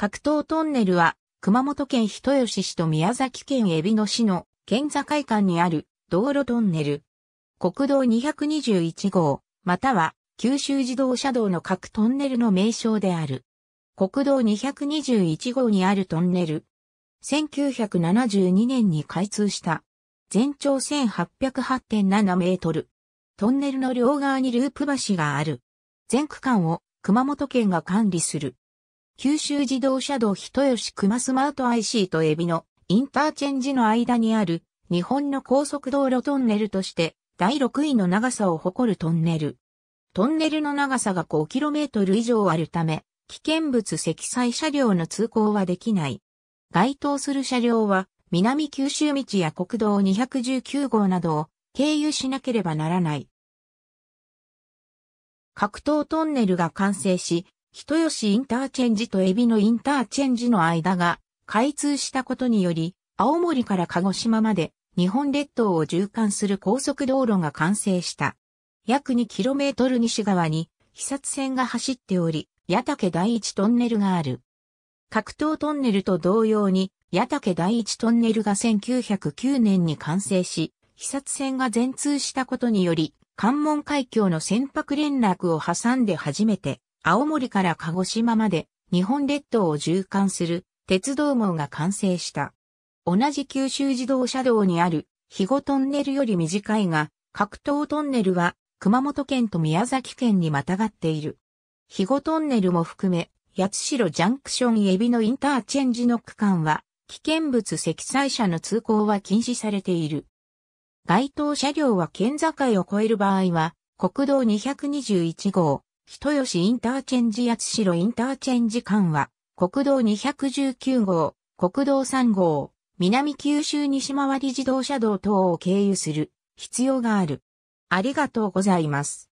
格闘トンネルは、熊本県人吉市と宮崎県海老野市の県境間にある道路トンネル。国道221号、または九州自動車道の各トンネルの名称である。国道221号にあるトンネル。1972年に開通した。全長1808.7メートル。トンネルの両側にループ橋がある。全区間を熊本県が管理する。九州自動車道人吉熊スマート IC と海老のインターチェンジの間にある日本の高速道路トンネルとして第6位の長さを誇るトンネル。トンネルの長さが 5km 以上あるため、危険物積載車両の通行はできない。該当する車両は、南九州道や国道219号などを経由しなければならない。格闘トンネルが完成し、人吉インターチェンジとエビのインターチェンジの間が開通したことにより、青森から鹿児島まで日本列島を縦貫する高速道路が完成した。約 2km 西側に被殺線が走っており、矢竹第一トンネルがある。格闘トンネルと同様に、矢竹第一トンネルが1909年に完成し、被殺線が全通したことにより、関門海峡の船舶連絡を挟んで初めて、青森から鹿児島まで日本列島を縦貫する鉄道網が完成した。同じ九州自動車道にある肥後トンネルより短いが、格闘トンネルは熊本県と宮崎県にまたがっている。肥後トンネルも含め、八代ジャンクションエビのインターチェンジの区間は、危険物積載車の通行は禁止されている。該当車両は県境を越える場合は、国道221号、人吉インターチェンジ八代インターチェンジ間は、国道219号、国道3号、南九州西回り自動車道等を経由する必要がある。ありがとうございます。